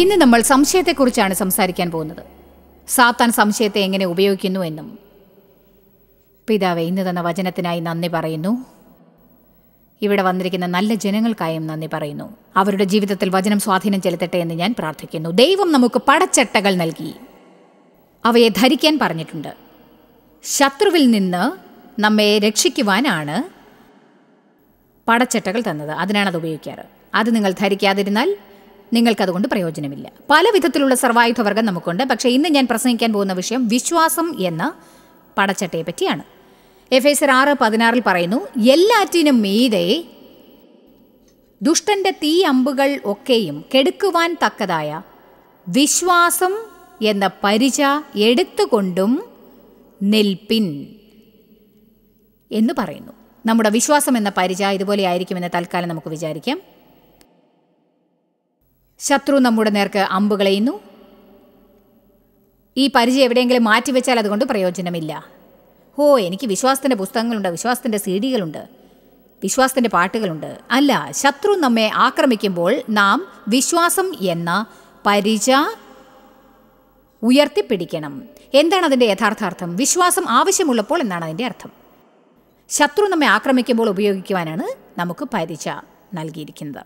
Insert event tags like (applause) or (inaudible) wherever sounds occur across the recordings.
ഇന്ന് നമ്മൾ സംശയത്തെക്കുറിച്ചാണ് സംസാരിക്കാൻ പോകുന്നത് സാത്താൻ സംശയത്തെ എങ്ങനെ ഉപയോഗിക്കുന്നു എന്നും പിതാവ് ഇന്ന് തന്ന വചനത്തിനായി നന്ദി പറയുന്നു ഇവിടെ വന്നിരിക്കുന്ന നല്ല ജനങ്ങൾക്കായും നന്ദി പറയുന്നു അവരുടെ ജീവിതത്തിൽ വചനം സ്വാധീനം ചെലുത്തട്ടെ എന്ന് ഞാൻ പ്രാർത്ഥിക്കുന്നു ദൈവം നമുക്ക് പടച്ചട്ടകൾ നൽകി അവയെ ധരിക്കാൻ പറഞ്ഞിട്ടുണ്ട് ശത്രുവിൽ നിന്ന് നമ്മെ രക്ഷിക്കുവാനാണ് പടച്ചട്ടകൾ തന്നത് അതിനാണ് അത് ഉപയോഗിക്കാറ് അത് നിങ്ങൾ ധരിക്കാതിരുന്നാൽ നിങ്ങൾക്കതുകൊണ്ട് പ്രയോജനമില്ല പല വിധത്തിലുള്ള സർവായുധവർഗം നമുക്കുണ്ട് പക്ഷേ ഇന്ന് ഞാൻ പ്രസംഗിക്കാൻ പോകുന്ന വിഷയം വിശ്വാസം എന്ന പടച്ചട്ടയെ പറ്റിയാണ് എഫ് എസ് ആറ് പതിനാറിൽ പറയുന്നു എല്ലാറ്റിനും മീതെ ദുഷ്ടന്റെ തീ അമ്പുകൾ ഒക്കെയും കെടുക്കുവാൻ തക്കതായ വിശ്വാസം എന്ന പരിച എടുത്തുകൊണ്ടും നിൽപ്പിൻ എന്ന് പറയുന്നു നമ്മുടെ വിശ്വാസം എന്ന പരിച ഇതുപോലെ ആയിരിക്കുമെന്ന് തൽക്കാലം നമുക്ക് വിചാരിക്കാം ശത്രു നമ്മുടെ നേർക്ക് അമ്പുകളയുന്നു ഈ പരിചയം എവിടെയെങ്കിലും മാറ്റിവെച്ചാൽ അതുകൊണ്ട് പ്രയോജനമില്ല ഹോ എനിക്ക് വിശ്വാസത്തിൻ്റെ പുസ്തകങ്ങളുണ്ട് വിശ്വാസത്തിൻ്റെ സീഡികളുണ്ട് വിശ്വാസത്തിൻ്റെ പാട്ടുകളുണ്ട് അല്ല ശത്രു നമ്മെ ആക്രമിക്കുമ്പോൾ നാം വിശ്വാസം എന്ന പരിച ഉയർത്തിപ്പിടിക്കണം എന്താണ് അതിൻ്റെ യഥാർത്ഥാർത്ഥം വിശ്വാസം ആവശ്യമുള്ളപ്പോൾ എന്നാണ് അതിൻ്റെ അർത്ഥം ശത്രു നമ്മെ ആക്രമിക്കുമ്പോൾ ഉപയോഗിക്കുവാനാണ് നമുക്ക് പരിച നൽകിയിരിക്കുന്നത്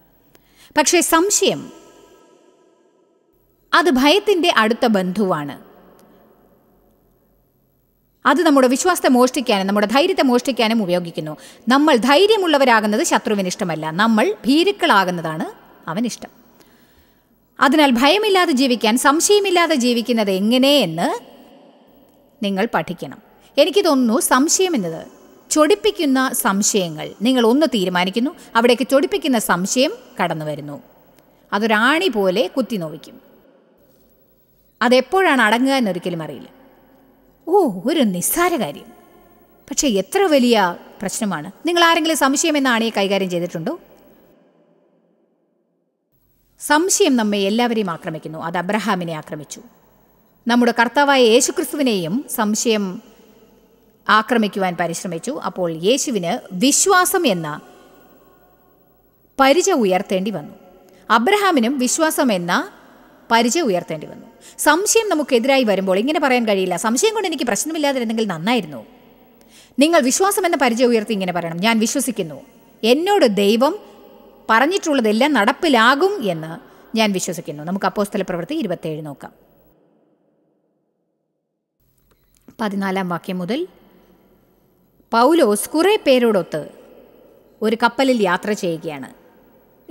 പക്ഷേ സംശയം അത് ഭയത്തിൻ്റെ അടുത്ത ബന്ധുവാണ് അത് നമ്മുടെ വിശ്വാസത്തെ മോഷ്ടിക്കാനും നമ്മുടെ ധൈര്യത്തെ മോഷ്ടിക്കാനും ഉപയോഗിക്കുന്നു നമ്മൾ ധൈര്യമുള്ളവരാകുന്നത് ശത്രുവിന് ഇഷ്ടമല്ല നമ്മൾ ഭീരുക്കളാകുന്നതാണ് അവനിഷ്ടം അതിനാൽ ഭയമില്ലാതെ ജീവിക്കാൻ സംശയമില്ലാതെ ജീവിക്കുന്നത് എങ്ങനെയെന്ന് നിങ്ങൾ പഠിക്കണം എനിക്ക് തോന്നുന്നു സംശയം എന്നത് ചൊടിപ്പിക്കുന്ന സംശയങ്ങൾ നിങ്ങൾ ഒന്ന് തീരുമാനിക്കുന്നു അവിടേക്ക് ചൊടിപ്പിക്കുന്ന സംശയം കടന്നു വരുന്നു അതൊരാണി പോലെ കുത്തി നോവിക്കും അതെപ്പോഴാണ് അടങ്ങുക എന്നൊരിക്കലും അറിയില്ല ഓ ഒരു നിസ്സാര കാര്യം പക്ഷേ എത്ര വലിയ പ്രശ്നമാണ് നിങ്ങൾ ആരെങ്കിലും സംശയം എന്ന ആണിയെ കൈകാര്യം ചെയ്തിട്ടുണ്ടോ സംശയം നമ്മെ എല്ലാവരെയും ആക്രമിക്കുന്നു അത് അബ്രഹാമിനെ ആക്രമിച്ചു നമ്മുടെ കർത്താവായ യേശുക്രിസ്തുവിനെയും സംശയം ആക്രമിക്കുവാൻ പരിശ്രമിച്ചു അപ്പോൾ യേശുവിന് വിശ്വാസം എന്ന പരിച ഉയർത്തേണ്ടി വന്നു അബ്രഹാമിനും വിശ്വാസം എന്ന പരിചയം ഉയർത്തേണ്ടി വന്നു സംശയം നമുക്കെതിരായി വരുമ്പോൾ ഇങ്ങനെ പറയാൻ കഴിയില്ല സംശയം കൊണ്ട് എനിക്ക് പ്രശ്നമില്ലാതിരുന്നെങ്കിൽ നന്നായിരുന്നു നിങ്ങൾ വിശ്വാസം എന്ന പരിചയം ഉയർത്തി ഇങ്ങനെ പറയണം ഞാൻ വിശ്വസിക്കുന്നു എന്നോട് ദൈവം പറഞ്ഞിട്ടുള്ളതെല്ലാം നടപ്പിലാകും എന്ന് ഞാൻ വിശ്വസിക്കുന്നു നമുക്ക് സ്ഥല പ്രവൃത്തി ഇരുപത്തേഴ് നോക്കാം പതിനാലാം വാക്യം മുതൽ പൗലോസ് കുറേ പേരോടൊത്ത് ഒരു കപ്പലിൽ യാത്ര ചെയ്യുകയാണ്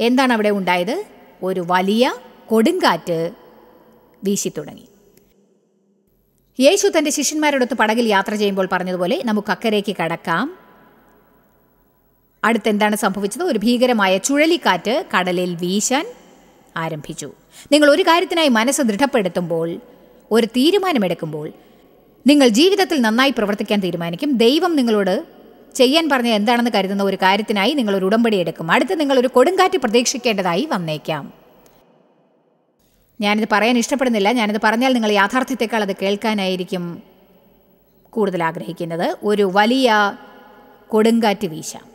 എന്താണ് അവിടെ ഉണ്ടായത് ഒരു വലിയ കൊടുങ്കാറ്റ് വീശിത്തുടങ്ങി യേശു തൻ്റെ ശിഷ്യന്മാരോടൊത്ത് പടകിൽ യാത്ര ചെയ്യുമ്പോൾ പറഞ്ഞതുപോലെ നമുക്ക് അക്കരയ്ക്ക് കടക്കാം അടുത്തെന്താണ് സംഭവിച്ചത് ഒരു ഭീകരമായ ചുഴലിക്കാറ്റ് കടലിൽ വീശാൻ ആരംഭിച്ചു നിങ്ങൾ ഒരു കാര്യത്തിനായി മനസ്സ് ദൃഢപ്പെടുത്തുമ്പോൾ ഒരു തീരുമാനമെടുക്കുമ്പോൾ നിങ്ങൾ ജീവിതത്തിൽ നന്നായി പ്രവർത്തിക്കാൻ തീരുമാനിക്കും ദൈവം നിങ്ങളോട് ചെയ്യാൻ പറഞ്ഞ എന്താണെന്ന് കരുതുന്ന ഒരു കാര്യത്തിനായി നിങ്ങൾ ഒരു ഉടമ്പടി എടുക്കും അടുത്ത് നിങ്ങൾ ഒരു കൊടുങ്കാറ്റ് പ്രതീക്ഷിക്കേണ്ടതായി വന്നേക്കാം ഞാനിത് പറയാൻ ഇഷ്ടപ്പെടുന്നില്ല ഞാനിത് പറഞ്ഞാൽ നിങ്ങൾ യാഥാർത്ഥ്യത്തെക്കാൾ അത് കേൾക്കാനായിരിക്കും കൂടുതൽ ആഗ്രഹിക്കുന്നത് ഒരു വലിയ കൊടുങ്കാറ്റ് വീശാം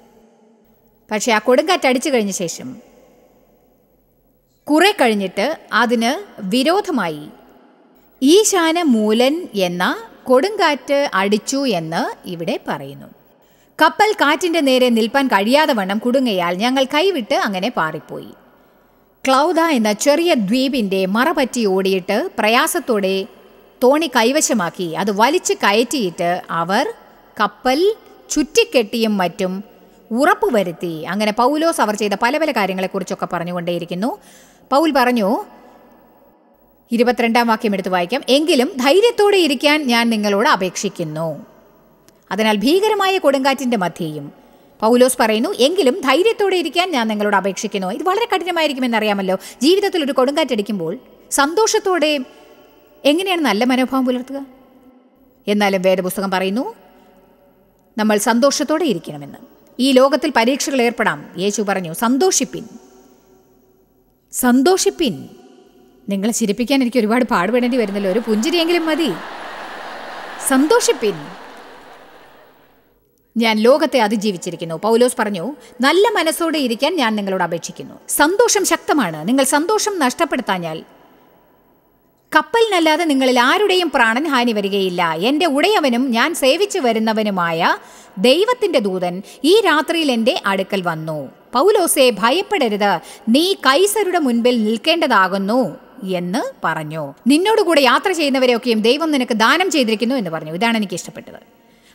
പക്ഷേ ആ കൊടുങ്കാറ്റ് അടിച്ചു കഴിഞ്ഞ ശേഷം കുറെ കഴിഞ്ഞിട്ട് അതിന് വിരോധമായി ഈശാന മൂലൻ എന്ന കൊടുങ്കാറ്റ് അടിച്ചു എന്ന് ഇവിടെ പറയുന്നു കപ്പൽ കാറ്റിൻ്റെ നേരെ നിൽപ്പാൻ കഴിയാതെ വണ്ണം കുടുങ്ങയാൽ ഞങ്ങൾ കൈവിട്ട് അങ്ങനെ പാറിപ്പോയി ക്ലൗദ എന്ന ചെറിയ ദ്വീപിൻ്റെ മറപറ്റി ഓടിയിട്ട് പ്രയാസത്തോടെ തോണി കൈവശമാക്കി അത് വലിച്ചു കയറ്റിയിട്ട് അവർ കപ്പൽ ചുറ്റിക്കെട്ടിയും മറ്റും ഉറപ്പുവരുത്തി അങ്ങനെ പൗലോസ് അവർ ചെയ്ത പല പല കാര്യങ്ങളെക്കുറിച്ചൊക്കെ പറഞ്ഞുകൊണ്ടേയിരിക്കുന്നു പൗൽ പറഞ്ഞു ഇരുപത്തിരണ്ടാം വാക്യം എടുത്ത് വായിക്കാം എങ്കിലും ധൈര്യത്തോടെ ഇരിക്കാൻ ഞാൻ നിങ്ങളോട് അപേക്ഷിക്കുന്നു അതിനാൽ ഭീകരമായ കൊടുങ്കാറ്റിൻ്റെ മധ്യയും പൗലോസ് പറയുന്നു എങ്കിലും ധൈര്യത്തോടെ ഇരിക്കാൻ ഞാൻ നിങ്ങളോട് അപേക്ഷിക്കുന്നു ഇത് വളരെ അറിയാമല്ലോ ജീവിതത്തിൽ ഒരു കൊടുങ്കാറ്റടിക്കുമ്പോൾ സന്തോഷത്തോടെ എങ്ങനെയാണ് നല്ല മനോഭാവം പുലർത്തുക എന്നാലും വേദപുസ്തകം പറയുന്നു നമ്മൾ സന്തോഷത്തോടെ ഇരിക്കണമെന്ന് ഈ ലോകത്തിൽ പരീക്ഷകൾ ഏർപ്പെടാം യേശു പറഞ്ഞു സന്തോഷിപ്പിൻ സന്തോഷിപ്പിൻ നിങ്ങളെ ചിരിപ്പിക്കാൻ എനിക്ക് ഒരുപാട് പാടുപെടേണ്ടി വരുന്നല്ലോ ഒരു പുഞ്ചിരിയെങ്കിലും മതി സന്തോഷിപ്പിൻ ഞാൻ ലോകത്തെ അതിജീവിച്ചിരിക്കുന്നു പൗലോസ് പറഞ്ഞു നല്ല മനസ്സോടെ ഇരിക്കാൻ ഞാൻ നിങ്ങളോട് അപേക്ഷിക്കുന്നു സന്തോഷം ശക്തമാണ് നിങ്ങൾ സന്തോഷം നഷ്ടപ്പെടുത്താഞ്ഞാൽ കപ്പലിനല്ലാതെ നിങ്ങളിൽ ആരുടെയും പ്രാണൻ ഹാനി വരികയില്ല എൻ്റെ ഉടയവനും ഞാൻ സേവിച്ചു വരുന്നവനുമായ ദൈവത്തിൻ്റെ ദൂതൻ ഈ രാത്രിയിൽ എൻ്റെ അടുക്കൽ വന്നു പൗലോസെ ഭയപ്പെടരുത് നീ കൈസരുടെ മുൻപിൽ നിൽക്കേണ്ടതാകുന്നു എന്ന് പറഞ്ഞു നിന്നോടുകൂടെ യാത്ര ചെയ്യുന്നവരെയൊക്കെയും ദൈവം നിനക്ക് ദാനം ചെയ്തിരിക്കുന്നു എന്ന് പറഞ്ഞു ഇതാണ് എനിക്ക് ഇഷ്ടപ്പെട്ടത്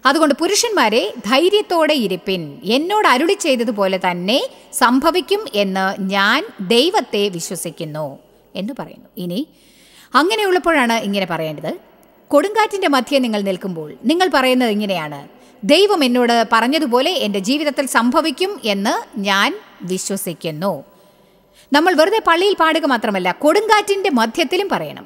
അതുകൊണ്ട് പുരുഷന്മാരെ ധൈര്യത്തോടെ ഇരിപ്പിൻ എന്നോട് അരുളി ചെയ്തതുപോലെ തന്നെ സംഭവിക്കും എന്ന് ഞാൻ ദൈവത്തെ വിശ്വസിക്കുന്നു എന്ന് പറയുന്നു ഇനി അങ്ങനെയുള്ളപ്പോഴാണ് ഇങ്ങനെ പറയേണ്ടത് കൊടുങ്കാറ്റിൻ്റെ മധ്യേ നിങ്ങൾ നിൽക്കുമ്പോൾ നിങ്ങൾ പറയുന്നത് ഇങ്ങനെയാണ് ദൈവം എന്നോട് പറഞ്ഞതുപോലെ എൻ്റെ ജീവിതത്തിൽ സംഭവിക്കും എന്ന് ഞാൻ വിശ്വസിക്കുന്നു നമ്മൾ വെറുതെ പള്ളിയിൽ പാടുക മാത്രമല്ല കൊടുങ്കാറ്റിൻ്റെ മധ്യത്തിലും പറയണം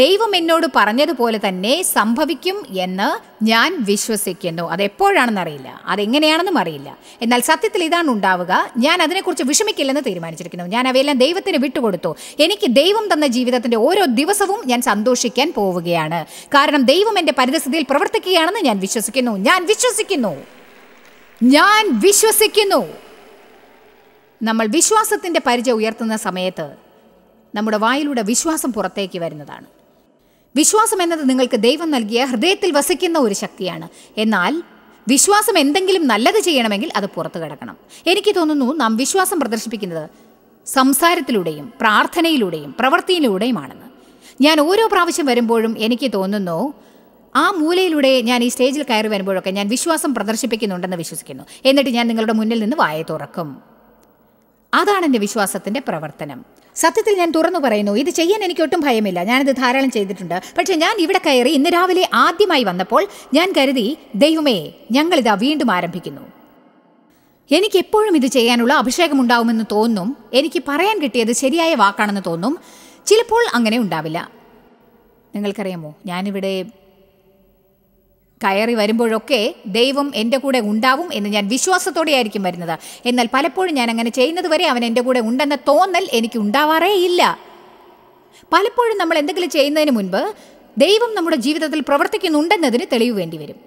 ദൈവം എന്നോട് പറഞ്ഞതുപോലെ തന്നെ സംഭവിക്കും എന്ന് ഞാൻ വിശ്വസിക്കുന്നു അതെപ്പോഴാണെന്ന് അറിയില്ല അതെങ്ങനെയാണെന്നും അറിയില്ല എന്നാൽ സത്യത്തിൽ ഇതാണ് ഉണ്ടാവുക ഞാൻ അതിനെക്കുറിച്ച് വിഷമിക്കില്ലെന്ന് തീരുമാനിച്ചിരിക്കുന്നു ഞാൻ അവയെല്ലാം ദൈവത്തിന് വിട്ടുകൊടുത്തു എനിക്ക് ദൈവം തന്ന ജീവിതത്തിൻ്റെ ഓരോ ദിവസവും ഞാൻ സന്തോഷിക്കാൻ പോവുകയാണ് കാരണം ദൈവം എൻ്റെ പരിതസ്ഥിതിയിൽ പ്രവർത്തിക്കുകയാണെന്ന് ഞാൻ വിശ്വസിക്കുന്നു ഞാൻ വിശ്വസിക്കുന്നു ഞാൻ വിശ്വസിക്കുന്നു നമ്മൾ വിശ്വാസത്തിൻ്റെ പരിചയം ഉയർത്തുന്ന സമയത്ത് നമ്മുടെ വായിലൂടെ വിശ്വാസം പുറത്തേക്ക് വരുന്നതാണ് വിശ്വാസം എന്നത് നിങ്ങൾക്ക് ദൈവം നൽകിയ ഹൃദയത്തിൽ വസിക്കുന്ന ഒരു ശക്തിയാണ് എന്നാൽ വിശ്വാസം എന്തെങ്കിലും നല്ലത് ചെയ്യണമെങ്കിൽ അത് പുറത്തു കിടക്കണം എനിക്ക് തോന്നുന്നു നാം വിശ്വാസം പ്രദർശിപ്പിക്കുന്നത് സംസാരത്തിലൂടെയും പ്രാർത്ഥനയിലൂടെയും പ്രവൃത്തിയിലൂടെയുമാണെന്ന് ഞാൻ ഓരോ പ്രാവശ്യം വരുമ്പോഴും എനിക്ക് തോന്നുന്നു ആ മൂലയിലൂടെ ഞാൻ ഈ സ്റ്റേജിൽ കയറി വരുമ്പോഴൊക്കെ ഞാൻ വിശ്വാസം പ്രദർശിപ്പിക്കുന്നുണ്ടെന്ന് വിശ്വസിക്കുന്നു എന്നിട്ട് ഞാൻ നിങ്ങളുടെ മുന്നിൽ നിന്ന് വായ തുറക്കും അതാണ് എൻ്റെ വിശ്വാസത്തിൻ്റെ പ്രവർത്തനം സത്യത്തിൽ ഞാൻ തുറന്നു പറയുന്നു ഇത് ചെയ്യാൻ എനിക്ക് ഒട്ടും ഭയമില്ല ഞാനിത് ധാരാളം ചെയ്തിട്ടുണ്ട് പക്ഷേ ഞാൻ ഇവിടെ കയറി ഇന്ന് രാവിലെ ആദ്യമായി വന്നപ്പോൾ ഞാൻ കരുതി ദൈവമേ ഞങ്ങളിതാ വീണ്ടും ആരംഭിക്കുന്നു എനിക്ക് എപ്പോഴും ഇത് ചെയ്യാനുള്ള അഭിഷേകമുണ്ടാവുമെന്ന് തോന്നും എനിക്ക് പറയാൻ കിട്ടിയത് ശരിയായ വാക്കാണെന്ന് തോന്നും ചിലപ്പോൾ അങ്ങനെ ഉണ്ടാവില്ല നിങ്ങൾക്കറിയാമോ ഞാനിവിടെ കയറി വരുമ്പോഴൊക്കെ ദൈവം എൻ്റെ കൂടെ ഉണ്ടാവും എന്ന് ഞാൻ വിശ്വാസത്തോടെയായിരിക്കും വരുന്നത് എന്നാൽ പലപ്പോഴും ഞാൻ അങ്ങനെ ചെയ്യുന്നത് വരെ അവൻ എൻ്റെ കൂടെ ഉണ്ടെന്ന തോന്നൽ എനിക്ക് ഉണ്ടാവാറേ ഇല്ല പലപ്പോഴും നമ്മൾ എന്തെങ്കിലും ചെയ്യുന്നതിന് മുൻപ് ദൈവം നമ്മുടെ ജീവിതത്തിൽ പ്രവർത്തിക്കുന്നുണ്ടെന്നതിന് തെളിവ് വേണ്ടി വരും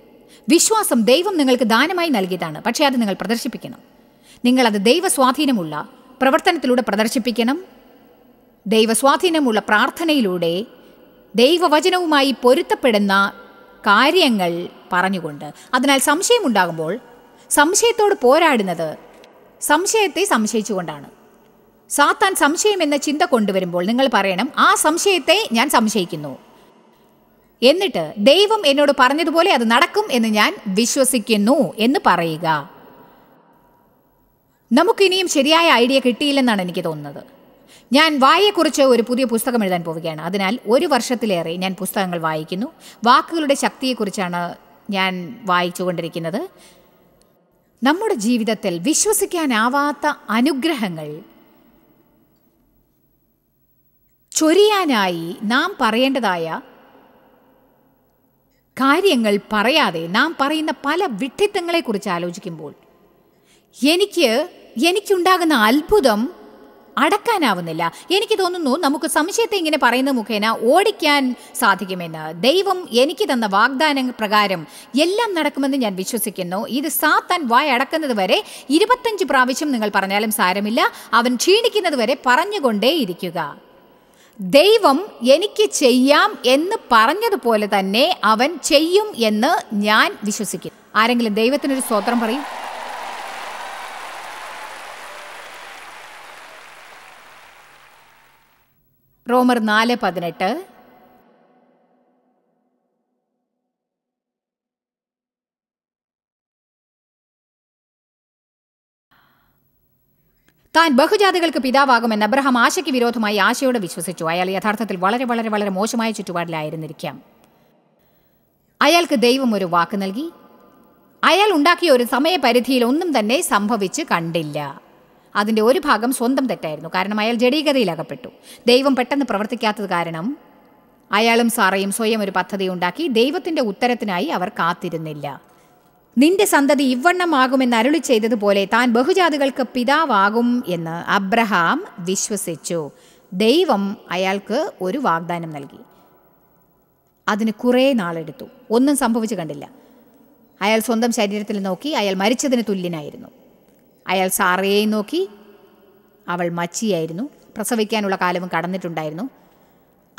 വിശ്വാസം ദൈവം നിങ്ങൾക്ക് ദാനമായി നൽകിയതാണ് പക്ഷേ അത് നിങ്ങൾ പ്രദർശിപ്പിക്കണം നിങ്ങളത് ദൈവസ്വാധീനമുള്ള പ്രവർത്തനത്തിലൂടെ പ്രദർശിപ്പിക്കണം ദൈവസ്വാധീനമുള്ള പ്രാർത്ഥനയിലൂടെ ദൈവവചനവുമായി പൊരുത്തപ്പെടുന്ന കാര്യങ്ങൾ പറഞ്ഞുകൊണ്ട് അതിനാൽ സംശയമുണ്ടാകുമ്പോൾ സംശയത്തോട് പോരാടുന്നത് സംശയത്തെ സംശയിച്ചുകൊണ്ടാണ് സാത്താൻ സംശയം എന്ന ചിന്ത കൊണ്ടുവരുമ്പോൾ നിങ്ങൾ പറയണം ആ സംശയത്തെ ഞാൻ സംശയിക്കുന്നു എന്നിട്ട് ദൈവം എന്നോട് പറഞ്ഞതുപോലെ അത് നടക്കും എന്ന് ഞാൻ വിശ്വസിക്കുന്നു എന്ന് പറയുക നമുക്കിനിയും ശരിയായ ഐഡിയ കിട്ടിയില്ലെന്നാണ് എനിക്ക് തോന്നുന്നത് ഞാൻ വായയെക്കുറിച്ച് ഒരു പുതിയ പുസ്തകം എഴുതാൻ പോവുകയാണ് അതിനാൽ ഒരു വർഷത്തിലേറെ ഞാൻ പുസ്തകങ്ങൾ വായിക്കുന്നു വാക്കുകളുടെ ശക്തിയെക്കുറിച്ചാണ് ഞാൻ വായിച്ചുകൊണ്ടിരിക്കുന്നത് നമ്മുടെ ജീവിതത്തിൽ വിശ്വസിക്കാനാവാത്ത അനുഗ്രഹങ്ങൾ ചൊരിയാനായി നാം പറയേണ്ടതായ കാര്യങ്ങൾ പറയാതെ നാം പറയുന്ന പല വിഡ്ഢിത്തങ്ങളെക്കുറിച്ച് ആലോചിക്കുമ്പോൾ എനിക്ക് എനിക്കുണ്ടാകുന്ന അത്ഭുതം അടക്കാനാവുന്നില്ല എനിക്ക് തോന്നുന്നു നമുക്ക് സംശയത്തെ ഇങ്ങനെ പറയുന്ന മുഖേന ഓടിക്കാൻ സാധിക്കുമെന്ന് ദൈവം എനിക്ക് തന്ന വാഗ്ദാന പ്രകാരം എല്ലാം നടക്കുമെന്ന് ഞാൻ വിശ്വസിക്കുന്നു ഇത് സാത്താൻ വായ അടക്കുന്നത് വരെ ഇരുപത്തഞ്ച് പ്രാവശ്യം നിങ്ങൾ പറഞ്ഞാലും സാരമില്ല അവൻ ക്ഷീണിക്കുന്നത് വരെ പറഞ്ഞുകൊണ്ടേ ഇരിക്കുക ദൈവം എനിക്ക് ചെയ്യാം എന്ന് പറഞ്ഞതുപോലെ തന്നെ അവൻ ചെയ്യും എന്ന് ഞാൻ വിശ്വസിക്കുന്നു ആരെങ്കിലും ദൈവത്തിനൊരു സ്തോത്രം പറയും റോമർ നാല് പതിനെട്ട് താൻ ബഹുജാതികൾക്ക് പിതാവാകുമെന്ന് അബ്രഹാം ആശയ്ക്ക് വിരോധമായി ആശയോടെ വിശ്വസിച്ചു അയാൾ യഥാർത്ഥത്തിൽ വളരെ വളരെ വളരെ മോശമായ ചുറ്റുപാടിലായിരുന്നിരിക്കാം അയാൾക്ക് ദൈവം ഒരു വാക്ക് നൽകി അയാൾ ഉണ്ടാക്കിയ ഒരു സമയപരിധിയിൽ ഒന്നും തന്നെ സംഭവിച്ച് കണ്ടില്ല അതിൻ്റെ ഒരു ഭാഗം സ്വന്തം തെറ്റായിരുന്നു കാരണം അയാൾ ജഡീകതയിൽ അകപ്പെട്ടു ദൈവം പെട്ടെന്ന് പ്രവർത്തിക്കാത്തത് കാരണം അയാളും സാറയും സ്വയം ഒരു പദ്ധതി ഉണ്ടാക്കി ദൈവത്തിൻ്റെ ഉത്തരത്തിനായി അവർ കാത്തിരുന്നില്ല നിന്റെ സന്തതി ഇവ്വണ്ണമാകുമെന്ന് അരുളി ചെയ്തതുപോലെ താൻ ബഹുജാതികൾക്ക് പിതാവാകും എന്ന് അബ്രഹാം വിശ്വസിച്ചു ദൈവം അയാൾക്ക് ഒരു വാഗ്ദാനം നൽകി അതിന് കുറേ നാളെടുത്തു ഒന്നും സംഭവിച്ചു കണ്ടില്ല അയാൾ സ്വന്തം ശരീരത്തിൽ നോക്കി അയാൾ മരിച്ചതിന് തുല്യനായിരുന്നു അയാൾ സാറയെയും നോക്കി അവൾ മച്ചിയായിരുന്നു പ്രസവിക്കാനുള്ള കാലവും കടന്നിട്ടുണ്ടായിരുന്നു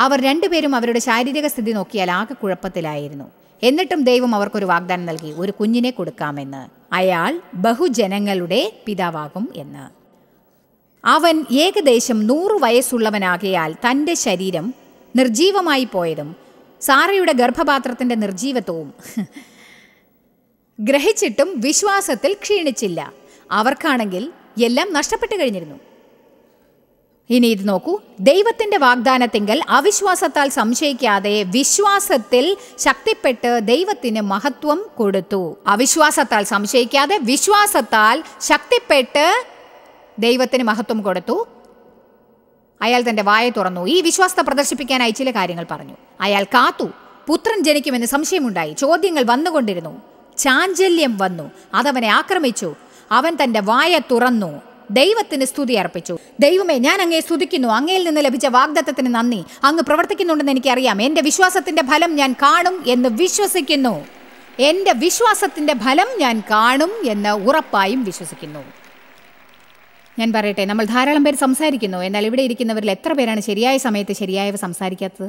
അവർ രണ്ടുപേരും അവരുടെ ശാരീരിക സ്ഥിതി നോക്കിയാൽ ആകെ കുഴപ്പത്തിലായിരുന്നു എന്നിട്ടും ദൈവം അവർക്കൊരു വാഗ്ദാനം നൽകി ഒരു കുഞ്ഞിനെ കൊടുക്കാമെന്ന് അയാൾ ബഹുജനങ്ങളുടെ പിതാവാകും എന്ന് അവൻ ഏകദേശം നൂറ് വയസ്സുള്ളവനാകയാൽ തൻ്റെ ശരീരം നിർജീവമായി പോയതും സാറയുടെ ഗർഭപാത്രത്തിൻ്റെ നിർജീവത്വവും (laughs) ഗ്രഹിച്ചിട്ടും വിശ്വാസത്തിൽ ക്ഷീണിച്ചില്ല അവർക്കാണെങ്കിൽ എല്ലാം നഷ്ടപ്പെട്ടു കഴിഞ്ഞിരുന്നു ഇനി ഇത് നോക്കൂ ദൈവത്തിന്റെ വാഗ്ദാനത്തിങ്കൽ അവിശ്വാസത്താൽ സംശയിക്കാതെ വിശ്വാസത്തിൽ ശക്തിപ്പെട്ട് ദൈവത്തിന് മഹത്വം കൊടുത്തു അവിശ്വാസത്താൽ സംശയിക്കാതെ വിശ്വാസത്താൽ ശക്തിപ്പെട്ട് ദൈവത്തിന് മഹത്വം കൊടുത്തു അയാൾ തന്റെ വായ തുറന്നു ഈ വിശ്വാസത്തെ പ്രദർശിപ്പിക്കാനായി ചില കാര്യങ്ങൾ പറഞ്ഞു അയാൾ കാത്തു പുത്രൻ ജനിക്കുമെന്ന് സംശയമുണ്ടായി ചോദ്യങ്ങൾ വന്നുകൊണ്ടിരുന്നു ചാഞ്ചല്യം വന്നു അതവനെ ആക്രമിച്ചു അവൻ തന്റെ വായ തുറന്നു ദൈവത്തിന് സ്തുതി അർപ്പിച്ചു ദൈവമേ ഞാൻ അങ്ങേ സ്തുതിക്കുന്നു അങ്ങയിൽ നിന്ന് ലഭിച്ച വാഗ്ദത്തത്തിന് നന്ദി അങ്ങ് പ്രവർത്തിക്കുന്നുണ്ടെന്ന് എനിക്കറിയാം എൻ്റെ വിശ്വാസത്തിൻ്റെ ഫലം ഞാൻ കാണും എന്ന് വിശ്വസിക്കുന്നു എൻ്റെ വിശ്വാസത്തിൻ്റെ ഫലം ഞാൻ കാണും എന്ന് ഉറപ്പായും വിശ്വസിക്കുന്നു ഞാൻ പറയട്ടെ നമ്മൾ ധാരാളം പേര് സംസാരിക്കുന്നു എന്നാൽ ഇവിടെ ഇരിക്കുന്നവരിൽ എത്ര പേരാണ് ശരിയായ സമയത്ത് ശരിയായവ സംസാരിക്കാത്തത്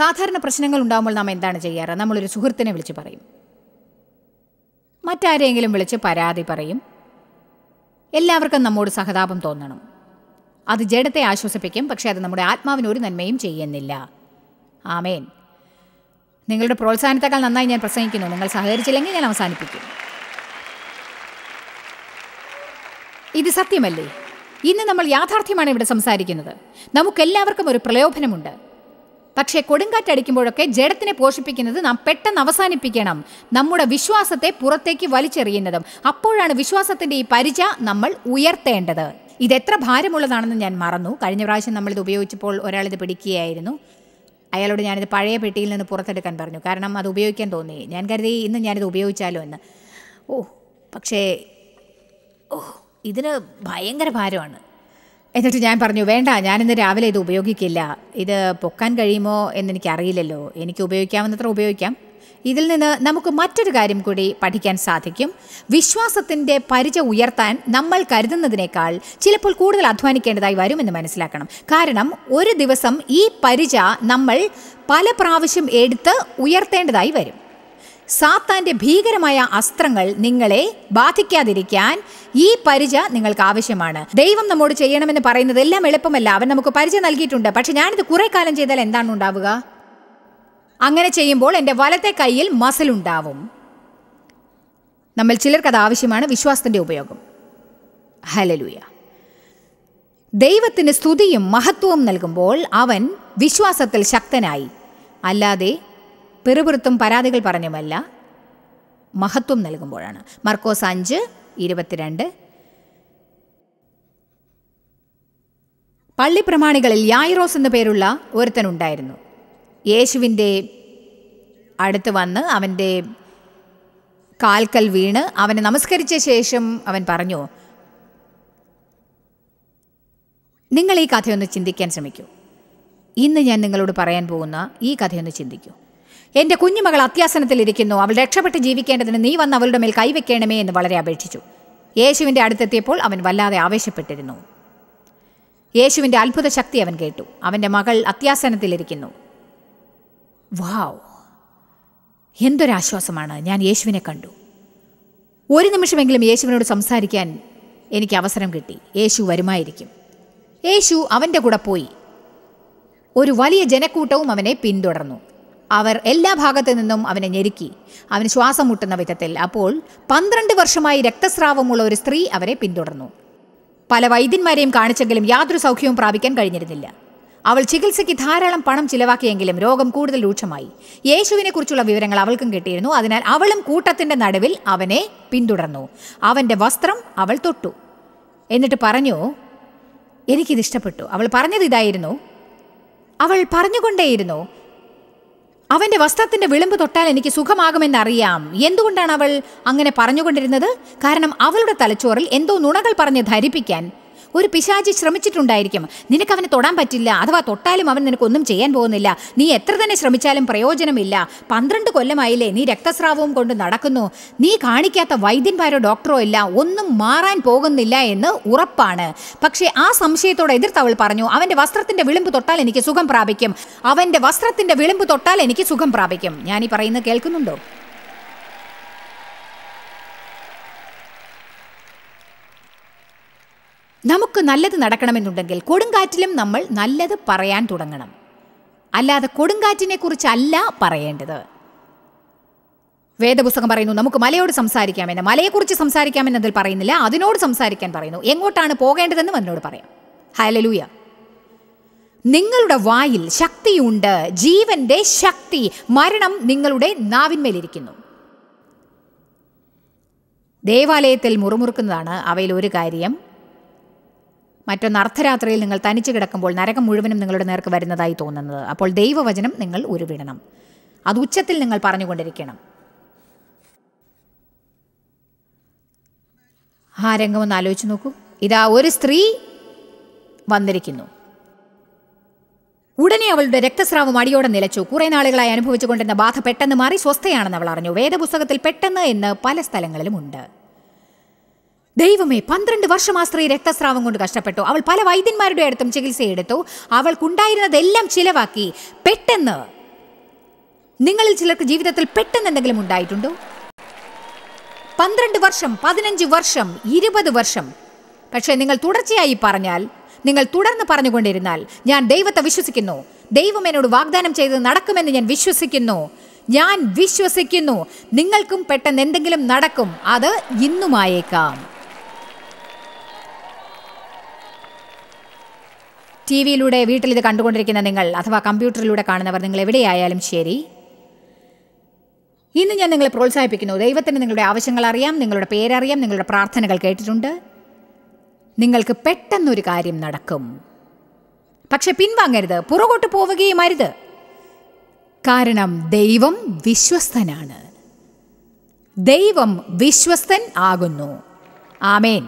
സാധാരണ പ്രശ്നങ്ങൾ ഉണ്ടാകുമ്പോൾ നാം എന്താണ് ചെയ്യാറ് നമ്മളൊരു സുഹൃത്തിനെ വിളിച്ച് പറയും മറ്റാരെയെങ്കിലും വിളിച്ച് പരാതി പറയും എല്ലാവർക്കും നമ്മോട് സഹതാപം തോന്നണം അത് ജഡത്തെ ആശ്വസിപ്പിക്കും പക്ഷേ അത് നമ്മുടെ ആത്മാവിന് ഒരു നന്മയും ചെയ്യുന്നില്ല ആമേൻ നിങ്ങളുടെ പ്രോത്സാഹനത്തെക്കാൾ നന്നായി ഞാൻ പ്രസംഗിക്കുന്നു നിങ്ങൾ സഹകരിച്ചില്ലെങ്കിൽ ഞാൻ അവസാനിപ്പിക്കും ഇത് സത്യമല്ലേ ഇന്ന് നമ്മൾ യാഥാർത്ഥ്യമാണ് ഇവിടെ സംസാരിക്കുന്നത് നമുക്കെല്ലാവർക്കും ഒരു പ്രലോഭനമുണ്ട് പക്ഷേ കൊടുങ്കാറ്റടിക്കുമ്പോഴൊക്കെ ജഡത്തിനെ പോഷിപ്പിക്കുന്നത് നാം പെട്ടെന്ന് അവസാനിപ്പിക്കണം നമ്മുടെ വിശ്വാസത്തെ പുറത്തേക്ക് വലിച്ചെറിയുന്നതും അപ്പോഴാണ് വിശ്വാസത്തിന്റെ ഈ പരിച നമ്മൾ ഉയർത്തേണ്ടത് ഇത് എത്ര ഭാരമുള്ളതാണെന്ന് ഞാൻ മറന്നു കഴിഞ്ഞ പ്രാവശ്യം നമ്മളിത് ഉപയോഗിച്ചപ്പോൾ ഒരാളിത് പിടിക്കുകയായിരുന്നു അയാളോട് ഞാനിത് പഴയ പെട്ടിയിൽ നിന്ന് പുറത്തെടുക്കാൻ പറഞ്ഞു കാരണം അത് ഉപയോഗിക്കാൻ തോന്നി ഞാൻ കരുതി ഇന്ന് ഞാനിത് ഉപയോഗിച്ചാലോ എന്ന് ഓ പക്ഷേ ഓ ഇതിന് ഭയങ്കര ഭാരമാണ് എന്നിട്ട് ഞാൻ പറഞ്ഞു വേണ്ട ഞാനിന്ന് രാവിലെ ഇത് ഉപയോഗിക്കില്ല ഇത് പൊക്കാൻ കഴിയുമോ എന്നെനിക്കറിയില്ലല്ലോ എനിക്ക് ഉപയോഗിക്കാമെന്നത്ര ഉപയോഗിക്കാം ഇതിൽ നിന്ന് നമുക്ക് മറ്റൊരു കാര്യം കൂടി പഠിക്കാൻ സാധിക്കും വിശ്വാസത്തിൻ്റെ പരിച ഉയർത്താൻ നമ്മൾ കരുതുന്നതിനേക്കാൾ ചിലപ്പോൾ കൂടുതൽ അധ്വാനിക്കേണ്ടതായി വരുമെന്ന് മനസ്സിലാക്കണം കാരണം ഒരു ദിവസം ഈ പരിച നമ്മൾ പല പ്രാവശ്യം എടുത്ത് ഉയർത്തേണ്ടതായി വരും സാത്താന്റെ ഭീകരമായ അസ്ത്രങ്ങൾ നിങ്ങളെ ബാധിക്കാതിരിക്കാൻ ഈ പരിച നിങ്ങൾക്ക് ആവശ്യമാണ് ദൈവം നമ്മോട് ചെയ്യണമെന്ന് പറയുന്നത് എല്ലാം എളുപ്പമല്ല അവൻ നമുക്ക് പരിച നൽകിയിട്ടുണ്ട് പക്ഷെ ഞാനിത് കുറെ കാലം ചെയ്താൽ എന്താണ് ഉണ്ടാവുക അങ്ങനെ ചെയ്യുമ്പോൾ എൻ്റെ വലത്തെ കയ്യിൽ മസിൽ ഉണ്ടാവും നമ്മൾ ചിലർക്ക് അത് ആവശ്യമാണ് വിശ്വാസത്തിൻ്റെ ഉപയോഗം ഹലലൂയ ദൈവത്തിന് സ്തുതിയും മഹത്വവും നൽകുമ്പോൾ അവൻ വിശ്വാസത്തിൽ ശക്തനായി അല്ലാതെ പിറുപിറുത്തും പരാതികൾ പറഞ്ഞുമല്ല മഹത്വം നൽകുമ്പോഴാണ് മർക്കോസ് അഞ്ച് ഇരുപത്തിരണ്ട് പള്ളിപ്രമാണികളിൽ യായിറോസ് എന്നു പേരുള്ള ഒരുത്തനുണ്ടായിരുന്നു യേശുവിൻ്റെ അടുത്ത് വന്ന് അവൻ്റെ കാൽക്കൽ വീണ് അവനെ നമസ്കരിച്ച ശേഷം അവൻ പറഞ്ഞു നിങ്ങൾ ഈ കഥയൊന്ന് ചിന്തിക്കാൻ ശ്രമിക്കൂ ഇന്ന് ഞാൻ നിങ്ങളോട് പറയാൻ പോകുന്ന ഈ കഥയൊന്ന് ചിന്തിക്കൂ എന്റെ കുഞ്ഞുമകൾ അത്യാസനത്തിലിരിക്കുന്നു അവൾ രക്ഷപ്പെട്ട് ജീവിക്കേണ്ടതിന് നീ വന്ന് അവളുടെ മേൽ കൈവെക്കണമേ എന്ന് വളരെ അപേക്ഷിച്ചു യേശുവിൻ്റെ അടുത്തെത്തിയപ്പോൾ അവൻ വല്ലാതെ ആവേശപ്പെട്ടിരുന്നു യേശുവിൻ്റെ അത്ഭുത ശക്തി അവൻ കേട്ടു അവന്റെ മകൾ അത്യാസനത്തിലിരിക്കുന്നു വാവ് എന്തൊരാശ്വാസമാണ് ഞാൻ യേശുവിനെ കണ്ടു ഒരു നിമിഷമെങ്കിലും യേശുവിനോട് സംസാരിക്കാൻ എനിക്ക് അവസരം കിട്ടി യേശു വരുമായിരിക്കും യേശു അവൻ്റെ കൂടെ പോയി ഒരു വലിയ ജനക്കൂട്ടവും അവനെ പിന്തുടർന്നു അവർ എല്ലാ ഭാഗത്തു നിന്നും അവനെ ഞെരുക്കി അവന് ശ്വാസം മുട്ടുന്ന വിധത്തിൽ അപ്പോൾ പന്ത്രണ്ട് വർഷമായി രക്തസ്രാവമുള്ള ഒരു സ്ത്രീ അവരെ പിന്തുടർന്നു പല വൈദ്യന്മാരെയും കാണിച്ചെങ്കിലും യാതൊരു സൗഖ്യവും പ്രാപിക്കാൻ കഴിഞ്ഞിരുന്നില്ല അവൾ ചികിത്സയ്ക്ക് ധാരാളം പണം ചിലവാക്കിയെങ്കിലും രോഗം കൂടുതൽ രൂക്ഷമായി യേശുവിനെക്കുറിച്ചുള്ള വിവരങ്ങൾ അവൾക്കും കിട്ടിയിരുന്നു അതിനാൽ അവളും കൂട്ടത്തിന്റെ നടുവിൽ അവനെ പിന്തുടർന്നു അവന്റെ വസ്ത്രം അവൾ തൊട്ടു എന്നിട്ട് പറഞ്ഞു എനിക്കിത് ഇഷ്ടപ്പെട്ടു അവൾ പറഞ്ഞത് ഇതായിരുന്നു അവൾ പറഞ്ഞുകൊണ്ടേയിരുന്നു അവന്റെ വസ്ത്രത്തിന്റെ വിളിമ്പ് തൊട്ടാൽ എനിക്ക് സുഖമാകുമെന്നറിയാം എന്തുകൊണ്ടാണ് അവൾ അങ്ങനെ പറഞ്ഞുകൊണ്ടിരുന്നത് കാരണം അവളുടെ തലച്ചോറിൽ എന്തോ നുണകൾ പറഞ്ഞ് ധരിപ്പിക്കാൻ ഒരു പിശാചി ശ്രമിച്ചിട്ടുണ്ടായിരിക്കും നിനക്ക് അവനെ തൊടാൻ പറ്റില്ല അഥവാ തൊട്ടാലും അവൻ നിനക്കൊന്നും ചെയ്യാൻ പോകുന്നില്ല നീ എത്ര തന്നെ ശ്രമിച്ചാലും പ്രയോജനമില്ല പന്ത്രണ്ട് കൊല്ലമായില്ലേ നീ രക്തസ്രാവവും കൊണ്ട് നടക്കുന്നു നീ കാണിക്കാത്ത വൈദ്യന്മാരോ ഡോക്ടറോ ഇല്ല ഒന്നും മാറാൻ പോകുന്നില്ല എന്ന് ഉറപ്പാണ് പക്ഷേ ആ സംശയത്തോടെ എതിർത്തവൾ പറഞ്ഞു അവൻ്റെ വസ്ത്രത്തിൻ്റെ വിളിമ്പ് തൊട്ടാൽ എനിക്ക് സുഖം പ്രാപിക്കും അവൻ്റെ വസ്ത്രത്തിൻ്റെ വിളിമ്പ് തൊട്ടാൽ എനിക്ക് സുഖം പ്രാപിക്കും ഞാനീ പറയുന്നത് കേൾക്കുന്നുണ്ടോ നമുക്ക് നല്ലത് നടക്കണമെന്നുണ്ടെങ്കിൽ കൊടുങ്കാറ്റിലും നമ്മൾ നല്ലത് പറയാൻ തുടങ്ങണം അല്ലാതെ കൊടുങ്കാറ്റിനെ കുറിച്ചല്ല പറയേണ്ടത് വേദപുസ്തകം പറയുന്നു നമുക്ക് മലയോട് സംസാരിക്കാമെന്ന് മലയെക്കുറിച്ച് സംസാരിക്കാമെന്ന് അതിൽ പറയുന്നില്ല അതിനോട് സംസാരിക്കാൻ പറയുന്നു എങ്ങോട്ടാണ് പോകേണ്ടതെന്നും അതിനോട് പറയാം ഹലലൂയ നിങ്ങളുടെ വായിൽ ശക്തിയുണ്ട് ജീവന്റെ ശക്തി മരണം നിങ്ങളുടെ നാവിന്മേലിരിക്കുന്നു ദേവാലയത്തിൽ മുറുമുറുക്കുന്നതാണ് അവയിൽ ഒരു കാര്യം മറ്റൊന്ന് അർദ്ധരാത്രിയിൽ നിങ്ങൾ തനിച്ച് കിടക്കുമ്പോൾ നരകം മുഴുവനും നിങ്ങളുടെ നേർക്ക് വരുന്നതായി തോന്നുന്നത് അപ്പോൾ ദൈവവചനം നിങ്ങൾ ഉരുവിടണം അത് ഉച്ചത്തിൽ നിങ്ങൾ പറഞ്ഞുകൊണ്ടിരിക്കണം ആ രംഗം ഒന്ന് ആലോചിച്ച് നോക്കൂ ഇതാ ഒരു സ്ത്രീ വന്നിരിക്കുന്നു ഉടനെ അവളുടെ രക്തസ്രാവം അടിയോടെ നിലച്ചു കുറേ നാളുകളായി അനുഭവിച്ചുകൊണ്ടിരുന്ന ബാധ പെട്ടെന്ന് മാറി സ്വസ്ഥയാണെന്ന് അവൾ അറിഞ്ഞു വേദപുസ്തകത്തിൽ പെട്ടെന്ന് എന്ന് പല സ്ഥലങ്ങളിലുമുണ്ട് ദൈവമേ പന്ത്രണ്ട് വർഷം ആ സ്ത്രീ രക്തസ്രാവം കൊണ്ട് കഷ്ടപ്പെട്ടു അവൾ പല വൈദ്യന്മാരുടെ അടുത്തും ചികിത്സയെടുത്തു അവൾക്കുണ്ടായിരുന്നതെല്ലാം ചിലവാക്കി പെട്ടെന്ന് നിങ്ങളിൽ ചിലർക്ക് ജീവിതത്തിൽ പെട്ടെന്ന് എന്തെങ്കിലും ഉണ്ടായിട്ടുണ്ടോ പന്ത്രണ്ട് വർഷം പതിനഞ്ച് വർഷം ഇരുപത് വർഷം പക്ഷേ നിങ്ങൾ തുടർച്ചയായി പറഞ്ഞാൽ നിങ്ങൾ തുടർന്ന് പറഞ്ഞുകൊണ്ടിരുന്നാൽ ഞാൻ ദൈവത്തെ വിശ്വസിക്കുന്നു ദൈവം എന്നോട് വാഗ്ദാനം ചെയ്തത് നടക്കുമെന്ന് ഞാൻ വിശ്വസിക്കുന്നു ഞാൻ വിശ്വസിക്കുന്നു നിങ്ങൾക്കും പെട്ടെന്ന് എന്തെങ്കിലും നടക്കും അത് ഇന്നുമായേക്കാം ടി വിയിലൂടെ വീട്ടിൽ കണ്ടുകൊണ്ടിരിക്കുന്ന നിങ്ങൾ അഥവാ കമ്പ്യൂട്ടറിലൂടെ കാണുന്നവർ നിങ്ങൾ എവിടെയായാലും ശരി ഇന്ന് ഞാൻ നിങ്ങളെ പ്രോത്സാഹിപ്പിക്കുന്നു ദൈവത്തിന് നിങ്ങളുടെ ആവശ്യങ്ങൾ അറിയാം നിങ്ങളുടെ പേരറിയാം നിങ്ങളുടെ പ്രാർത്ഥനകൾ കേട്ടിട്ടുണ്ട് നിങ്ങൾക്ക് പെട്ടെന്നൊരു കാര്യം നടക്കും പക്ഷെ പിൻവാങ്ങരുത് പുറകോട്ട് പോവുകയും അരുത് കാരണം ദൈവം വിശ്വസ്തനാണ് ദൈവം വിശ്വസ്തൻ ആകുന്നു ആമേൻ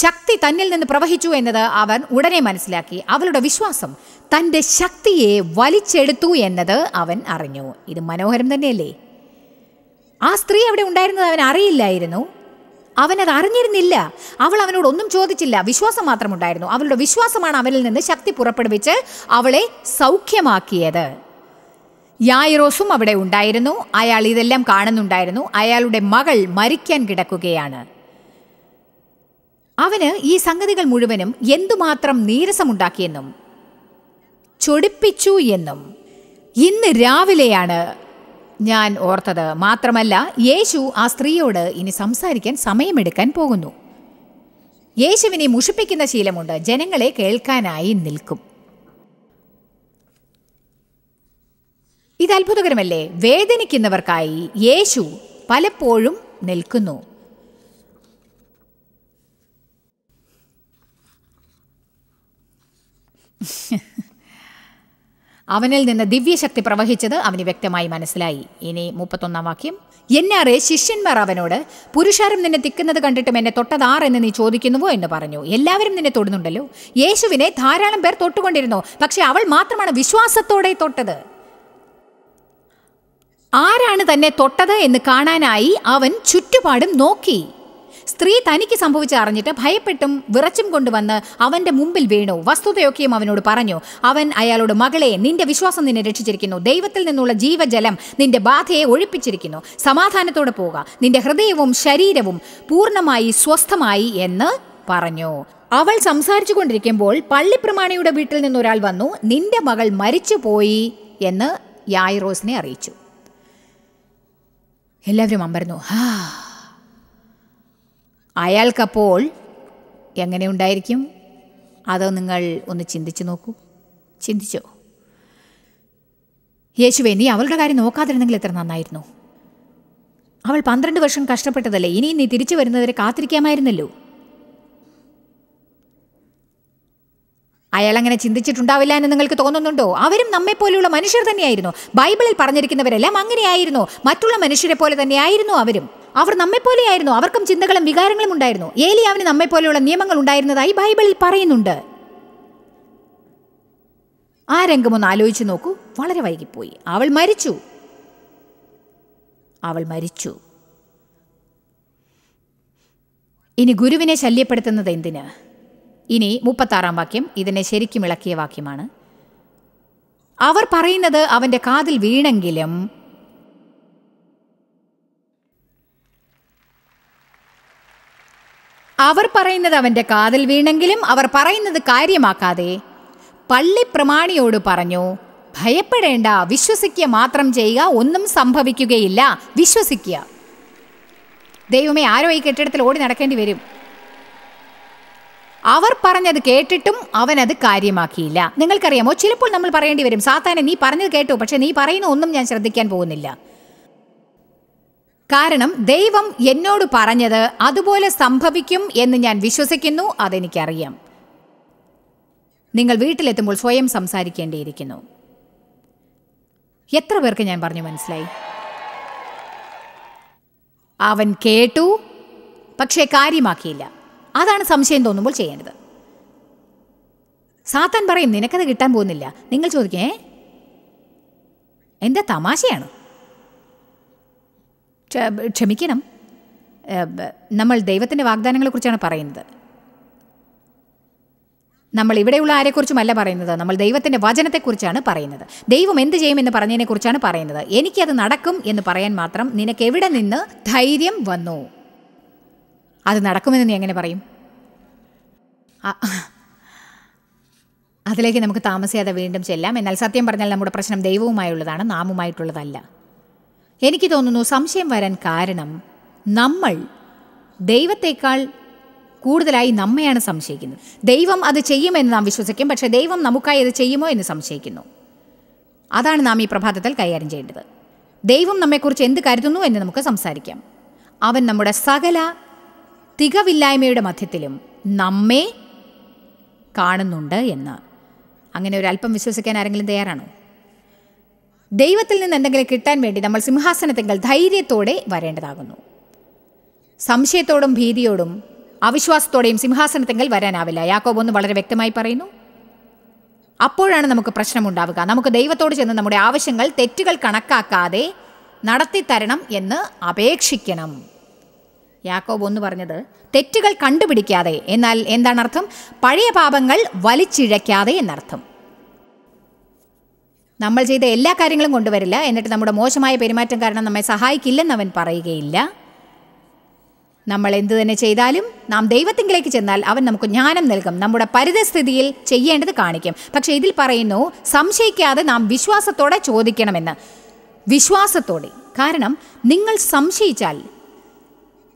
ശക്തി തന്നിൽ നിന്ന് പ്രവഹിച്ചു എന്നത് അവൻ ഉടനെ മനസ്സിലാക്കി അവളുടെ വിശ്വാസം തൻ്റെ ശക്തിയെ വലിച്ചെടുത്തു എന്നത് അവൻ അറിഞ്ഞു ഇത് മനോഹരം തന്നെയല്ലേ ആ സ്ത്രീ അവിടെ ഉണ്ടായിരുന്നത് അവൻ അറിയില്ലായിരുന്നു അവനത് അറിഞ്ഞിരുന്നില്ല അവൾ അവനോട് ഒന്നും ചോദിച്ചില്ല വിശ്വാസം മാത്രമുണ്ടായിരുന്നു അവളുടെ വിശ്വാസമാണ് അവനിൽ നിന്ന് ശക്തി പുറപ്പെടുവിച്ച് അവളെ സൗഖ്യമാക്കിയത് യായിറോസും അവിടെ ഉണ്ടായിരുന്നു അയാൾ ഇതെല്ലാം കാണുന്നുണ്ടായിരുന്നു അയാളുടെ മകൾ മരിക്കാൻ കിടക്കുകയാണ് അവന് ഈ സംഗതികൾ മുഴുവനും എന്തുമാത്രം നീരസമുണ്ടാക്കിയെന്നും ചൊടിപ്പിച്ചു എന്നും ഇന്ന് രാവിലെയാണ് ഞാൻ ഓർത്തത് മാത്രമല്ല യേശു ആ സ്ത്രീയോട് ഇനി സംസാരിക്കാൻ സമയമെടുക്കാൻ പോകുന്നു യേശുവിനെ മുഷിപ്പിക്കുന്ന ശീലമുണ്ട് ജനങ്ങളെ കേൾക്കാനായി നിൽക്കും ഇത് അത്ഭുതകരമല്ലേ വേദനിക്കുന്നവർക്കായി യേശു പലപ്പോഴും നിൽക്കുന്നു (laughs) അവനിൽ നിന്ന് ദിവ്യശക്തി പ്രവഹിച്ചത് അവന് വ്യക്തമായി മനസ്സിലായി ഇനി മുപ്പത്തൊന്നാം വാക്യം എന്നാറെ ശിഷ്യന്മാർ അവനോട് പുരുഷാരം നിന്നെ തിക്കുന്നത് കണ്ടിട്ടും എന്നെ തൊട്ടതാർ എന്ന് നീ ചോദിക്കുന്നുവോ എന്ന് പറഞ്ഞു എല്ലാവരും നിന്നെ തൊടുന്നുണ്ടല്ലോ യേശുവിനെ ധാരാളം പേർ തൊട്ടുകൊണ്ടിരുന്നു പക്ഷെ അവൾ മാത്രമാണ് വിശ്വാസത്തോടെ തൊട്ടത് ആരാണ് തന്നെ തൊട്ടത് എന്ന് കാണാനായി അവൻ ചുറ്റുപാടും നോക്കി സ്ത്രീ തനിക്ക് സംഭവിച്ച അറിഞ്ഞിട്ട് ഭയപ്പെട്ടും വിറച്ചും കൊണ്ടുവന്ന് അവന്റെ മുമ്പിൽ വീണു വസ്തുതയൊക്കെയും അവനോട് പറഞ്ഞു അവൻ അയാളോട് മകളെ നിന്റെ വിശ്വാസം നിന്നെ രക്ഷിച്ചിരിക്കുന്നു ദൈവത്തിൽ നിന്നുള്ള ജീവജലം നിന്റെ ബാധയെ ഒഴിപ്പിച്ചിരിക്കുന്നു സമാധാനത്തോടെ പോവുക നിന്റെ ഹൃദയവും ശരീരവും പൂർണ്ണമായി സ്വസ്ഥമായി എന്ന് പറഞ്ഞു അവൾ സംസാരിച്ചു കൊണ്ടിരിക്കുമ്പോൾ പള്ളിപ്രമാണിയുടെ വീട്ടിൽ നിന്നൊരാൾ വന്നു നിന്റെ മകൾ മരിച്ചുപോയി എന്ന് യായിറോസിനെ അറിയിച്ചു എല്ലാവരും അമ്പരന്നു ആ അയാൾക്കപ്പോൾ എങ്ങനെ ഉണ്ടായിരിക്കും അതോ നിങ്ങൾ ഒന്ന് ചിന്തിച്ചു നോക്കൂ ചിന്തിച്ചോ യേശുവേ നീ അവളുടെ കാര്യം നോക്കാതിരുന്നെങ്കിൽ എത്ര നന്നായിരുന്നു അവൾ പന്ത്രണ്ട് വർഷം കഷ്ടപ്പെട്ടതല്ലേ ഇനി നീ തിരിച്ചു വരുന്നവരെ കാത്തിരിക്കാമായിരുന്നല്ലോ അയാൾ അങ്ങനെ ചിന്തിച്ചിട്ടുണ്ടാവില്ല എന്ന് നിങ്ങൾക്ക് തോന്നുന്നുണ്ടോ അവരും നമ്മെപ്പോലെയുള്ള മനുഷ്യർ തന്നെയായിരുന്നു ബൈബിളിൽ പറഞ്ഞിരിക്കുന്നവരെല്ലാം അങ്ങനെയായിരുന്നു മറ്റുള്ള മനുഷ്യരെ പോലെ തന്നെയായിരുന്നു അവരും അവർ നമ്മെപ്പോലെയായിരുന്നു അവർക്കും ചിന്തകളും വികാരങ്ങളും ഉണ്ടായിരുന്നു ഏലിയാവിന് നമ്മെപ്പോലെയുള്ള നിയമങ്ങൾ ഉണ്ടായിരുന്നതായി ബൈബിളിൽ പറയുന്നുണ്ട് ആ രംഗം ഒന്ന് ആലോചിച്ച് നോക്കൂ വളരെ വൈകിപ്പോയി അവൾ മരിച്ചു അവൾ മരിച്ചു ഇനി ഗുരുവിനെ ശല്യപ്പെടുത്തുന്നത് എന്തിന് ഇനി മുപ്പത്താറാം വാക്യം ഇതിനെ ശരിക്കും ഇളക്കിയ വാക്യമാണ് അവർ പറയുന്നത് അവൻ്റെ കാതിൽ വീണെങ്കിലും അവർ പറയുന്നത് അവൻ്റെ കാതിൽ വീണെങ്കിലും അവർ പറയുന്നത് കാര്യമാക്കാതെ പള്ളി പ്രമാണിയോട് പറഞ്ഞു ഭയപ്പെടേണ്ട വിശ്വസിക്കുക മാത്രം ചെയ്യുക ഒന്നും സംഭവിക്കുകയില്ല വിശ്വസിക്കുക ദൈവമേ ആരോ ഈ കെട്ടിടത്തിൽ ഓടി നടക്കേണ്ടി വരും അവർ പറഞ്ഞത് കേട്ടിട്ടും അവൻ അത് കാര്യമാക്കിയില്ല നിങ്ങൾക്കറിയാമോ ചിലപ്പോൾ നമ്മൾ പറയേണ്ടി വരും സാത്താനെ നീ പറഞ്ഞത് കേട്ടു പക്ഷെ നീ പറയുന്ന ഒന്നും ഞാൻ ശ്രദ്ധിക്കാൻ പോകുന്നില്ല കാരണം ദൈവം എന്നോട് പറഞ്ഞത് അതുപോലെ സംഭവിക്കും എന്ന് ഞാൻ വിശ്വസിക്കുന്നു അതെനിക്കറിയാം നിങ്ങൾ വീട്ടിലെത്തുമ്പോൾ സ്വയം സംസാരിക്കേണ്ടിയിരിക്കുന്നു എത്ര പേർക്ക് ഞാൻ പറഞ്ഞു മനസ്സിലായി അവൻ കേട്ടു പക്ഷേ കാര്യമാക്കിയില്ല അതാണ് സംശയം തോന്നുമ്പോൾ ചെയ്യേണ്ടത് സാത്താൻ പറയും നിനക്കത് കിട്ടാൻ പോകുന്നില്ല നിങ്ങൾ ചോദിക്കേ എന്താ തമാശയാണ് ക്ഷമിക്കണം നമ്മൾ ദൈവത്തിൻ്റെ വാഗ്ദാനങ്ങളെക്കുറിച്ചാണ് പറയുന്നത് നമ്മൾ ഇവിടെയുള്ള ആരെക്കുറിച്ചുമല്ല പറയുന്നത് നമ്മൾ ദൈവത്തിൻ്റെ വചനത്തെക്കുറിച്ചാണ് പറയുന്നത് ദൈവം എന്ത് ചെയ്യുമെന്ന് പറഞ്ഞതിനെക്കുറിച്ചാണ് പറയുന്നത് എനിക്കത് നടക്കും എന്ന് പറയാൻ മാത്രം നിനക്ക് എവിടെ നിന്ന് ധൈര്യം വന്നു അത് നടക്കുമെന്ന് നീ എങ്ങനെ പറയും അതിലേക്ക് നമുക്ക് താമസിയാതെ വീണ്ടും ചെല്ലാം എന്നാൽ സത്യം പറഞ്ഞാൽ നമ്മുടെ പ്രശ്നം ദൈവവുമായുള്ളതാണ് നാമുമായിട്ടുള്ളതല്ല എനിക്ക് തോന്നുന്നു സംശയം വരാൻ കാരണം നമ്മൾ ദൈവത്തേക്കാൾ കൂടുതലായി നമ്മയാണ് സംശയിക്കുന്നത് ദൈവം അത് ചെയ്യുമെന്ന് നാം വിശ്വസിക്കും പക്ഷേ ദൈവം നമുക്കായി അത് ചെയ്യുമോ എന്ന് സംശയിക്കുന്നു അതാണ് നാം ഈ പ്രഭാതത്തിൽ കൈകാര്യം ചെയ്യേണ്ടത് ദൈവം നമ്മെക്കുറിച്ച് എന്ത് കരുതുന്നു എന്ന് നമുക്ക് സംസാരിക്കാം അവൻ നമ്മുടെ സകല തികവില്ലായ്മയുടെ മധ്യത്തിലും നമ്മെ കാണുന്നുണ്ട് എന്ന് അങ്ങനെ ഒരല്പം വിശ്വസിക്കാൻ ആരെങ്കിലും തയ്യാറാണോ ദൈവത്തിൽ നിന്ന് എന്തെങ്കിലും കിട്ടാൻ വേണ്ടി നമ്മൾ സിംഹാസനത്തെങ്കിൽ ധൈര്യത്തോടെ വരേണ്ടതാകുന്നു സംശയത്തോടും ഭീതിയോടും അവിശ്വാസത്തോടെയും സിംഹാസനത്തെങ്കിൽ വരാനാവില്ല യാക്കോബ് ഒന്ന് വളരെ വ്യക്തമായി പറയുന്നു അപ്പോഴാണ് നമുക്ക് പ്രശ്നമുണ്ടാവുക നമുക്ക് ദൈവത്തോട് ചെന്ന് നമ്മുടെ ആവശ്യങ്ങൾ തെറ്റുകൾ കണക്കാക്കാതെ നടത്തിത്തരണം എന്ന് അപേക്ഷിക്കണം യാക്കോബ് ഒന്ന് പറഞ്ഞത് തെറ്റുകൾ കണ്ടുപിടിക്കാതെ എന്നാൽ എന്താണ് അർത്ഥം പഴയ പാപങ്ങൾ വലിച്ചിഴയ്ക്കാതെ എന്നർത്ഥം നമ്മൾ ചെയ്ത എല്ലാ കാര്യങ്ങളും കൊണ്ടുവരില്ല എന്നിട്ട് നമ്മുടെ മോശമായ പെരുമാറ്റം കാരണം നമ്മെ സഹായിക്കില്ലെന്ന് അവൻ പറയുകയില്ല നമ്മൾ എന്തു തന്നെ ചെയ്താലും നാം ദൈവത്തിങ്കിലേക്ക് ചെന്നാൽ അവൻ നമുക്ക് ജ്ഞാനം നൽകും നമ്മുടെ പരിതസ്ഥിതിയിൽ ചെയ്യേണ്ടത് കാണിക്കും പക്ഷേ ഇതിൽ പറയുന്നു സംശയിക്കാതെ നാം വിശ്വാസത്തോടെ ചോദിക്കണമെന്ന് വിശ്വാസത്തോടെ കാരണം നിങ്ങൾ സംശയിച്ചാൽ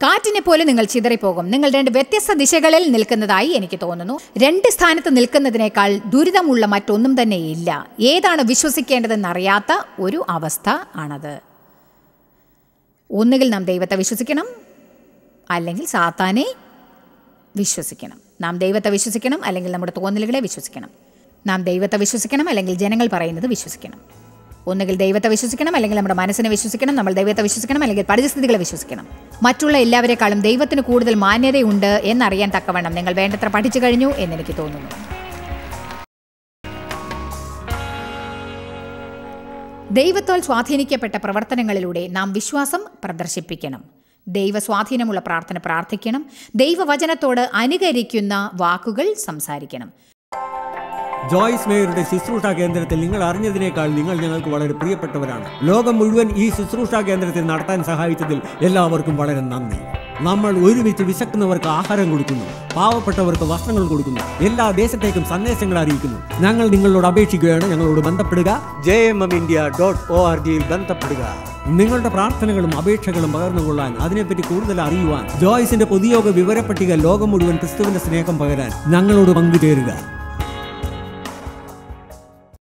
കാറ്റിനെ പോലെ നിങ്ങൾ ചിതറിപ്പോകും നിങ്ങൾ രണ്ട് വ്യത്യസ്ത ദിശകളിൽ നിൽക്കുന്നതായി എനിക്ക് തോന്നുന്നു രണ്ട് സ്ഥാനത്ത് നിൽക്കുന്നതിനേക്കാൾ ദുരിതമുള്ള മറ്റൊന്നും തന്നെ ഇല്ല ഏതാണ് അറിയാത്ത ഒരു അവസ്ഥ ആണത് ഒന്നുകിൽ നാം ദൈവത്തെ വിശ്വസിക്കണം അല്ലെങ്കിൽ സാത്താനെ വിശ്വസിക്കണം നാം ദൈവത്തെ വിശ്വസിക്കണം അല്ലെങ്കിൽ നമ്മുടെ തോന്നലുകളെ വിശ്വസിക്കണം നാം ദൈവത്തെ വിശ്വസിക്കണം അല്ലെങ്കിൽ ജനങ്ങൾ പറയുന്നത് വിശ്വസിക്കണം ഒന്നുകിൽ ദൈവത്തെ വിശ്വസിക്കണം അല്ലെങ്കിൽ നമ്മുടെ മനസ്സിനെ വിശ്വസിക്കണം നമ്മൾ ദൈവത്തെ വിശ്വസിക്കണം അല്ലെങ്കിൽ പരിസ്ഥിതികളെ വിശ്വസിക്കണം മറ്റുള്ള എല്ലാവരെക്കാളും ദൈവത്തിന് കൂടുതൽ മാന്യതയുണ്ട് എന്നറിയാൻ തക്കവണ്ണം നിങ്ങൾ വേണ്ടത്ര പഠിച്ചു കഴിഞ്ഞു എന്നെനിക്ക് തോന്നുന്നു ദൈവത്താൽ സ്വാധീനിക്കപ്പെട്ട പ്രവർത്തനങ്ങളിലൂടെ നാം വിശ്വാസം പ്രദർശിപ്പിക്കണം ദൈവ സ്വാധീനമുള്ള പ്രാർത്ഥന പ്രാർത്ഥിക്കണം ദൈവവചനത്തോട് അനുകരിക്കുന്ന വാക്കുകൾ സംസാരിക്കണം ജോയ്സ് മേയറുടെ ശുശ്രൂഷ കേന്ദ്രത്തിൽ നിങ്ങൾ അറിഞ്ഞതിനേക്കാൾ നിങ്ങൾ ഞങ്ങൾക്ക് വളരെ പ്രിയപ്പെട്ടവരാണ് ലോകം മുഴുവൻ ഈ ശുശ്രൂഷ കേന്ദ്രത്തിൽ നടത്താൻ സഹായിച്ചതിൽ എല്ലാവർക്കും വളരെ നന്ദി നമ്മൾ ഒരുമിച്ച് വിശക്കുന്നവർക്ക് ആഹാരം കൊടുക്കുന്നു പാവപ്പെട്ടവർക്ക് വസ്ത്രങ്ങൾ കൊടുക്കുന്നു എല്ലാ ദേശത്തേക്കും സന്ദേശങ്ങൾ അറിയിക്കുന്നു ഞങ്ങൾ നിങ്ങളോട് അപേക്ഷിക്കുകയാണ് ഞങ്ങളോട് ബന്ധപ്പെടുക J M M India dot O R ജിയിൽ ബന്ധപ്പെടുക നിങ്ങളുടെ പ്രാർത്ഥനകളും അപേക്ഷകളും പകർന്നുകൊള്ളാൻ അതിനെപ്പറ്റി കൂടുതൽ അറിയുവാൻ ജോയ്സിന്റെ പൊതുയോഗ വിവരപ്പട്ടിക ലോകം മുഴുവൻ ക്രിസ്തുവിന്റെ സ്നേഹം പകരാൻ ഞങ്ങളോട് പങ്കുചേരുക